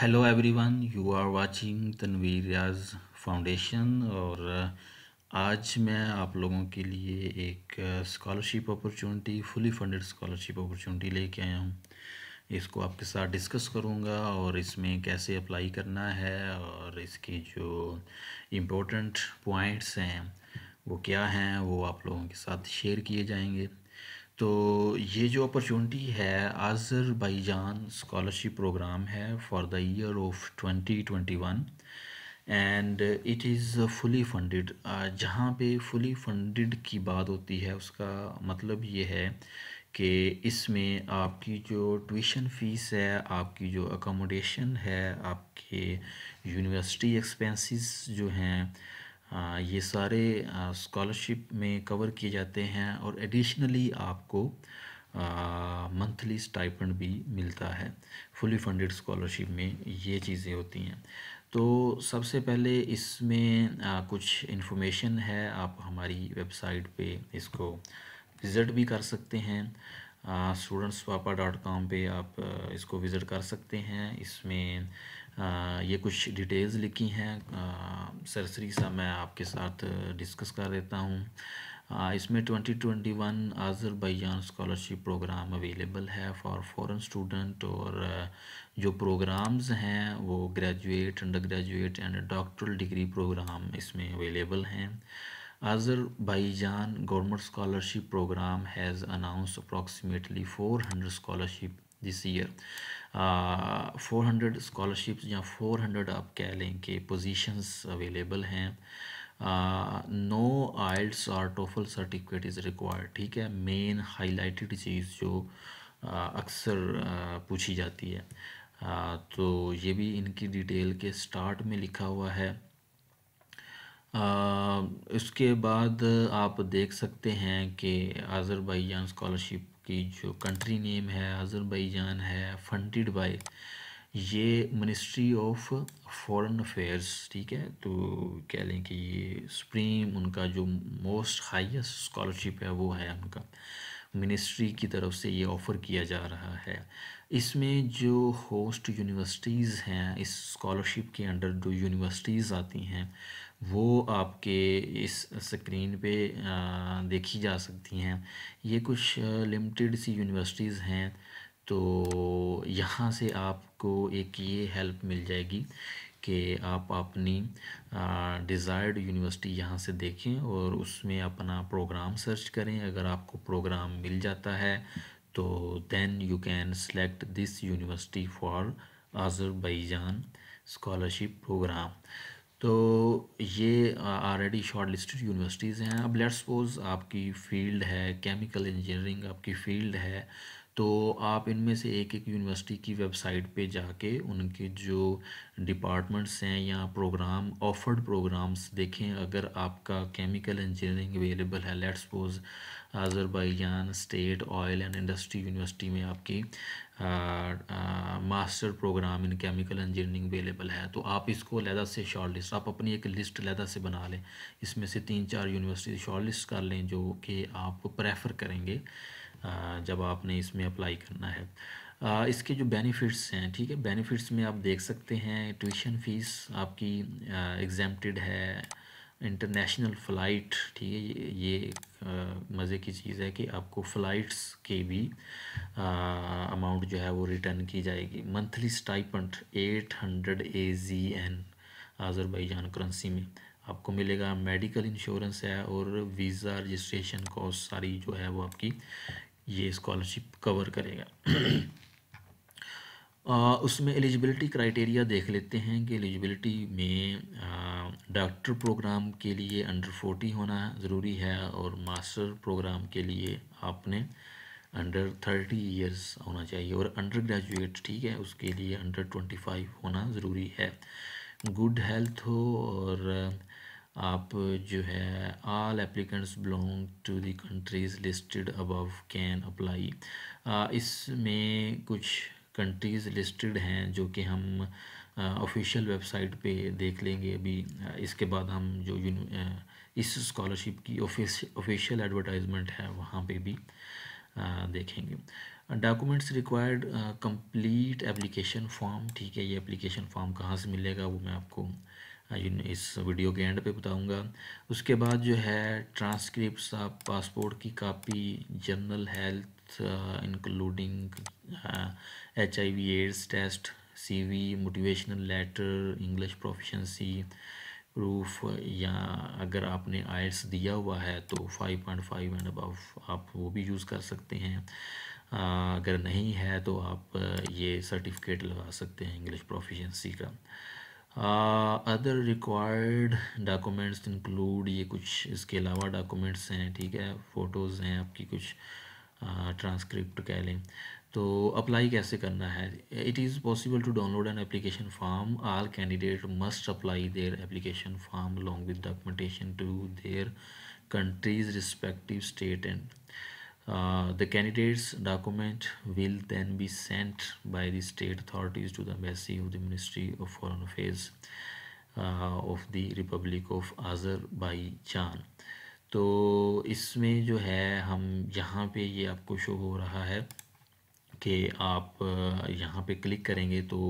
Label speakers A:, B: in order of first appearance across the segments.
A: Hello everyone you are watching Tanveer Riyaz foundation और uh, आज मैं आप लोगों के लिए एक scholarship opportunity fully funded scholarship opportunity लेके आया हूँ इसको आपके साथ डिस्कस करूँगा और इसमें कैसे अप्लाई करना है और इसकी जो इम्पोर्टेंट पॉइंट्स हैं वो क्या हैं वो आप लोगों के साथ शेयर किए जाएंगे तो ये जो अपॉर्चुनिटी है आज़रबाईजान स्कॉलरशिप प्रोग्राम है for the year of 2021 and it is fully funded जहाँ पे फुली फंडेड की बात होती है उसका मतलब ये है कि इसमें आपकी जो ट्यूशन फ़ीस है आपकी जो अकोमोडेशन है आपके यूनिवर्सिटी एक्सपेंसेस जो हैं ये सारे स्कॉलरशिप में कवर किए जाते हैं और एडिशनली आपको मंथली स्टाइपेंड भी मिलता है फुली फंडेड स्कॉलरशिप में ये चीज़ें होती हैं तो सबसे पहले इसमें कुछ इन्फॉर्मेशन है आप हमारी वेबसाइट पे इसको विज़िट भी कर सकते हैं स्टूडेंट्स पापा डॉट कॉम पर आप इसको विज़िट कर सकते हैं इसमें ये कुछ डिटेल्स लिखी हैं सरसरी सा मैं आपके साथ डिस्कस कर देता हूँ इसमें 2021 आज़रबैजान स्कॉलरशिप प्रोग्राम अवेलेबल है फॉर फॉरेन स्टूडेंट और जो प्रोग्राम्स हैं वो graduate under graduate and doctoral degree program इसमें अवेलेबल हैं government scholarship program has announce approximately four hundred scholarship this year four hundred scholarships या फोर हंड्रेड आप कह लें कि पोजीशंस अवेलेबल हैं नो आइल्स और टोफल सर्टिफिकेट इज़ रिक्वायर्ड ठीक है मेन हाईलाइट चीज़ जो अक्सर पूछी जाती है आ, तो ये भी इनकी डिटेल के स्टार्ट में लिखा हुआ है इसके बाद आप देख सकते हैं कि आज़रबाईजान स्कॉलरशिप कि जो कंट्री नेम है अजरबैजान है फंडेड बाय ये मिनिस्ट्री ऑफ फॉरेन अफेयर्स ठीक है तो कह लें कि ये सुप्रीम उनका जो मोस्ट हाईएस्ट स्कॉलरशिप है वो है उनका मिनिस्ट्री की तरफ से ये ऑफ़र किया जा रहा है इसमें जो होस्ट यूनिवर्सिटीज़ हैं इस स्कॉलरशिप के अंडर जो यूनिवर्सिटीज़ आती हैं वो आपके इस स्क्रीन पे देखी जा सकती हैं ये कुछ लिमिटेड सी यूनिवर्सिटीज़ हैं तो यहाँ से आपको एक ये हेल्प मिल जाएगी कि आप अपनी डिज़ायर्ड यूनिवर्सिटी यहाँ से देखें और उसमें अपना प्रोग्राम सर्च करें अगर आपको प्रोग्राम मिल जाता है तो then you can select this university for Azerbaijan scholarship program तो ये ऑलरेडी शॉर्ट लिस्टेड यूनिवर्सिटीज़ हैं अब लेट्स सपोज आपकी फ़ील्ड है केमिकल इंजीनियरिंग आपकी फ़ील्ड है तो आप इनमें से एक एक यूनिवर्सिटी की वेबसाइट पे जाके उनके जो डिपार्टमेंट्स हैं या प्रोग्राम ऑफर्ड प्रोग्राम्स देखें अगर आपका केमिकल इंजीनियरिंग अवेलेबल है let's suppose Azerbaijan state oil and industry university में आपकी master program in chemical engineering available है तो आप इसको लहदा से शॉर्ट लिस्ट आप अपनी एक लिस्ट लहदा से बना लें इसमें से तीन चार यूनिवर्सिटी शॉर्ट लिस्ट कर लें जो कि आप प्रेफर करेंगे जब आपने इसमें अप्लाई करना है इसके जो बेनिफिट्स हैं ठीक है बेनिफिट्स में आप देख सकते हैं ट्यूशन फ़ीस आपकी एग्जाम्प्टेड है इंटरनेशनल फ़्लाइट ठीक है ये, ये मज़े की चीज़ है कि आपको फ़्लाइट्स के भी अमाउंट जो है वो रिटर्न की जाएगी monthly stipend eight hundred A G N Azerbaijan currency में आपको मिलेगा मेडिकल इंश्योरेंस है और वीज़ा रजिस्ट्रेशन कॉस्ट सारी जो है वो आपकी ये स्कॉलरशिप कवर करेगा आ, उसमें एलिजिबिलिटी क्राइटेरिया देख लेते हैं कि एलिजिबिलिटी में डॉक्टर प्रोग्राम के लिए अंडर फोर्टी होना ज़रूरी है और मास्टर प्रोग्राम के लिए आपने अंडर थर्टी इयर्स होना चाहिए और अंडर ग्रेजुएट ठीक है उसके लिए अंडर ट्वेंटी फाइव होना ज़रूरी है गुड हेल्थ हो और आप जो है all applicants belong to the countries listed above can apply इसमें कुछ कंट्रीज़ लिस्टेड हैं जो कि हम ऑफिशियल वेबसाइट पे देख लेंगे अभी इसके बाद हम जो इस स्कॉलरशिप की ऑफिशियल एडवर्टाइजमेंट है वहाँ पे भी देखेंगे documents required complete application form ठीक है ये एप्लीकेशन फॉर्म कहाँ से मिलेगा वो मैं आपको इस वीडियो के एंड पे बताऊंगा उसके बाद जो है ट्रांसक्रिप्ट आप पासपोर्ट की copy general health including H I V AIDS test C V motivational letter English proficiency proof या अगर आपने आयर्स दिया हुआ है तो फाइव पॉइंट फाइव एंड अब आप वो भी यूज़ कर सकते हैं आ, uh, अगर नहीं है तो आप uh, ये सर्टिफिकेट लगा सकते हैं इंग्लिश प्रोफिशंसी का अदर रिक्वायर्ड डॉक्यूमेंट्स इंक्लूड ये कुछ इसके अलावा डॉक्यूमेंट्स हैं ठीक है फ़ोटोज़ हैं आपकी कुछ ट्रांसक्रिप्ट uh, कह लें तो अप्लाई कैसे करना है it is possible to download an application form all candidate must apply their application form along with documentation to their countries respective state and the candidate's document will then be sent by the state authorities to the embassy of the Ministry of Foreign Affairs uh, of the Republic of Azerbaijan. तो इसमें जो है हम यहाँ पे ये आपको show हो रहा है कि आप यहाँ पे क्लिक करेंगे तो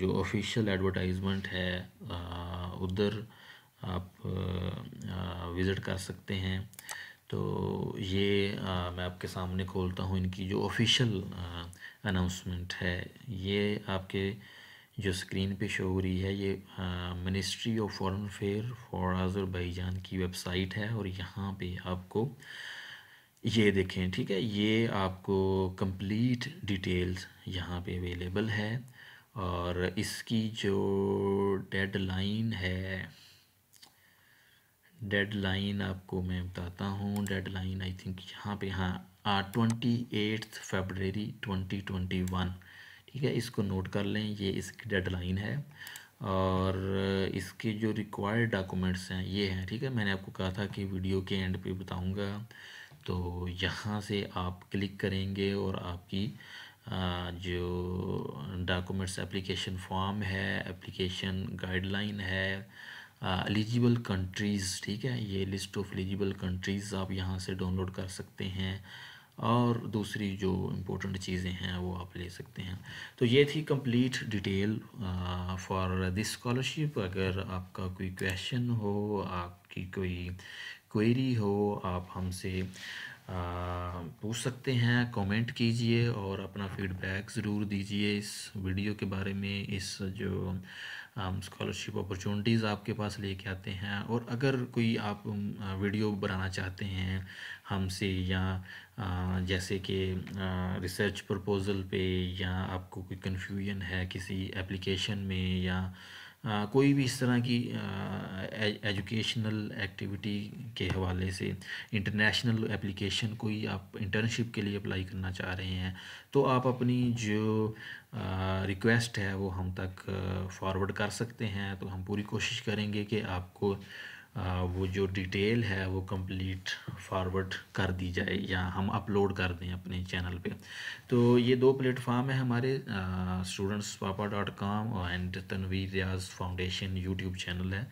A: जो ऑफिशियल एडवर्टाइजमेंट है उधर आप विज़िट कर सकते हैं तो ये आ, मैं आपके सामने खोलता हूँ इनकी जो ऑफिशियल अनाउंसमेंट है ये आपके जो स्क्रीन पे शो हो रही है ये ministry of foreign affair for Azerbaijan की वेबसाइट है और यहाँ पे आपको ये देखें ठीक है ये आपको कंप्लीट डिटेल्स यहाँ पे अवेलेबल है और इसकी जो डेडलाइन है डेडलाइन आपको मैं बताता हूँ डेडलाइन आई थिंक यहाँ पे हाँ twenty eighth February twenty twenty one ठीक है इसको नोट कर लें ये इसकी डेडलाइन है और इसके जो रिक्वायर्ड डॉक्यूमेंट्स हैं ये हैं ठीक है मैंने आपको कहा था कि वीडियो के एंड पे बताऊंगा तो यहाँ से आप क्लिक करेंगे और आपकी जो डॉक्यूमेंट्स एप्लीकेशन फॉर्म है एप्लीकेशन गाइडलाइन है एलिजिबल कंट्रीज़ ठीक है ये लिस्ट ऑफ एलिजिबल कंट्रीज़ आप यहाँ से डाउनलोड कर सकते हैं और दूसरी जो इम्पोर्टेंट चीज़ें हैं वो आप ले सकते हैं तो ये थी complete detail for this scholarship अगर आपका कोई क्वेश्चन हो आपकी कोई क्वेरी हो आप हमसे पूछ सकते हैं कमेंट कीजिए और अपना फीडबैक ज़रूर दीजिए इस वीडियो के बारे में इस जो स्कॉलरशिप um, अपॉर्चुनिटीज़ आपके पास लेके आते हैं और अगर कोई आप वीडियो um, बनाना चाहते हैं हमसे या uh, जैसे कि रिसर्च uh, प्रपोज़ल पे या आपको कोई कन्फ्यूजन है किसी एप्लीकेशन में या कोई भी इस तरह की एजुकेशनल एक्टिविटी के हवाले से इंटरनेशनल एप्लीकेशन कोई आप इंटर्नशिप के लिए अप्लाई करना चाह रहे हैं तो आप अपनी जो रिक्वेस्ट है वो हम तक फॉरवर्ड कर सकते हैं तो हम पूरी कोशिश करेंगे कि आपको वो जो डिटेल है वो कंप्लीट फॉरवर्ड कर दी जाए या हम अपलोड कर दें अपने चैनल पे तो ये दो प्लेटफार्म है हमारे students papa dot com and Tanvir Riyaz foundation YouTube channel है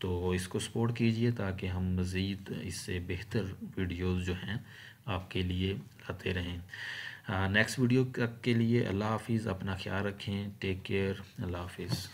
A: तो इसको सपोर्ट कीजिए ताकि हम मज़ीद इससे बेहतर वीडियोस जो हैं आपके लिए लाते रहें नेक्स्ट वीडियो के लिए अल्लाह हाफिज़ अपना ख्याल रखें टेक केयर अल्लाह हाफिज़